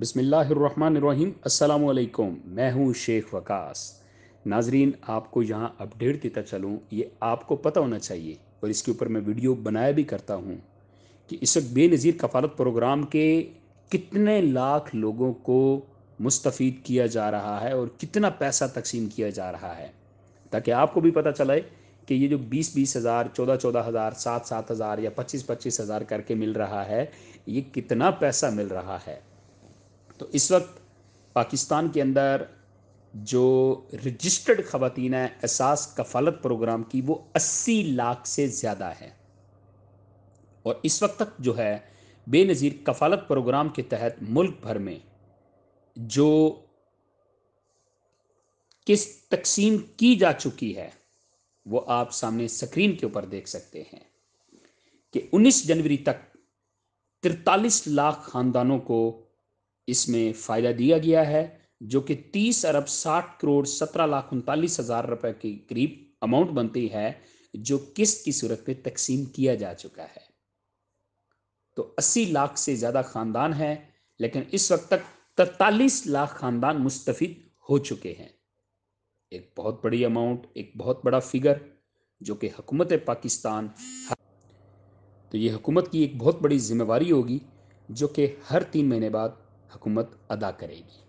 बसमीम् अल्लाम मैं हूँ शेख वकास नाजरीन आपको यहाँ अपडेट देता चलूँ ये आपको पता होना चाहिए और इसके ऊपर मैं वीडियो बनाया भी करता हूँ कि इस वक्त बेनज़ीर कफालत प्रोग्राम के कितने लाख लोगों को मुस्तफ़ किया जा रहा है और कितना पैसा तकसीम किया जा रहा है ताकि आपको भी पता चले कि ये जो बीस बीस हज़ार चौदह चौदह हज़ार सात सात हज़ार या पच्चीस पच्चीस हज़ार करके मिल रहा है ये कितना पैसा मिल रहा है तो इस वक्त पाकिस्तान के अंदर जो रजिस्टर्ड ख़वान एहसास कफालत प्रोग्राम की वो 80 लाख से ज़्यादा है और इस वक्त तक जो है बेनज़ीर कफालत प्रोग्राम के तहत मुल्क भर में जो किस तकसीम की जा चुकी है वो आप सामने स्क्रीन के ऊपर देख सकते हैं कि 19 जनवरी तक तिरतालीस लाख ख़ानदानों को इसमें फ़ायदा दिया गया है जो कि 30 अरब 60 करोड़ 17 लाख उनतालीस हज़ार रुपए के करीब अमाउंट बनती है जो किस्त की सूरत पे तकसीम किया जा चुका है तो 80 लाख से ज़्यादा ख़ानदान है लेकिन इस वक्त तक तैतालीस लाख ख़ानदान मुस्तफ़ हो चुके हैं एक बहुत बड़ी अमाउंट एक बहुत बड़ा फिगर जो कि हुकूमत पाकिस्तान तो ये हुकूमत की एक बहुत बड़ी जिम्मेवारी होगी जो कि हर तीन महीने बाद हुकूमत अदा करेगी